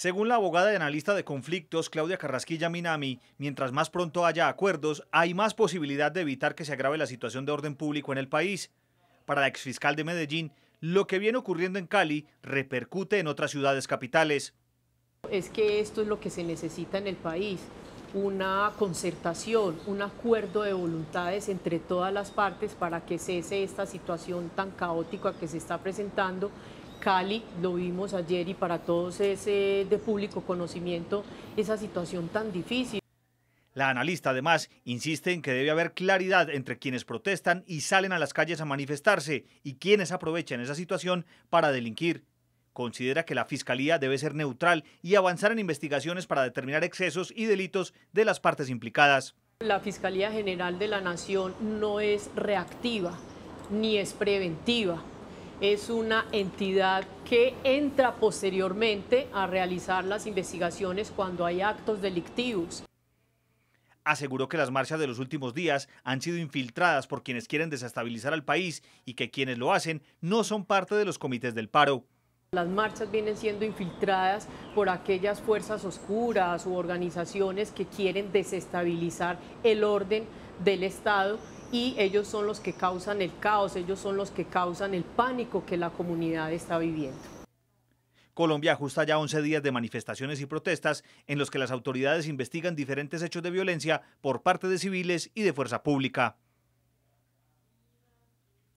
Según la abogada y analista de conflictos Claudia Carrasquilla Minami, mientras más pronto haya acuerdos, hay más posibilidad de evitar que se agrave la situación de orden público en el país. Para la exfiscal de Medellín, lo que viene ocurriendo en Cali repercute en otras ciudades capitales. Es que esto es lo que se necesita en el país, una concertación, un acuerdo de voluntades entre todas las partes para que cese esta situación tan caótica que se está presentando Cali, lo vimos ayer y para todos es eh, de público conocimiento esa situación tan difícil. La analista además insiste en que debe haber claridad entre quienes protestan y salen a las calles a manifestarse y quienes aprovechan esa situación para delinquir. Considera que la Fiscalía debe ser neutral y avanzar en investigaciones para determinar excesos y delitos de las partes implicadas. La Fiscalía General de la Nación no es reactiva ni es preventiva es una entidad que entra posteriormente a realizar las investigaciones cuando hay actos delictivos. Aseguró que las marchas de los últimos días han sido infiltradas por quienes quieren desestabilizar al país y que quienes lo hacen no son parte de los comités del paro. Las marchas vienen siendo infiltradas por aquellas fuerzas oscuras u organizaciones que quieren desestabilizar el orden del Estado y ellos son los que causan el caos, ellos son los que causan el pánico que la comunidad está viviendo. Colombia ajusta ya 11 días de manifestaciones y protestas en los que las autoridades investigan diferentes hechos de violencia por parte de civiles y de fuerza pública.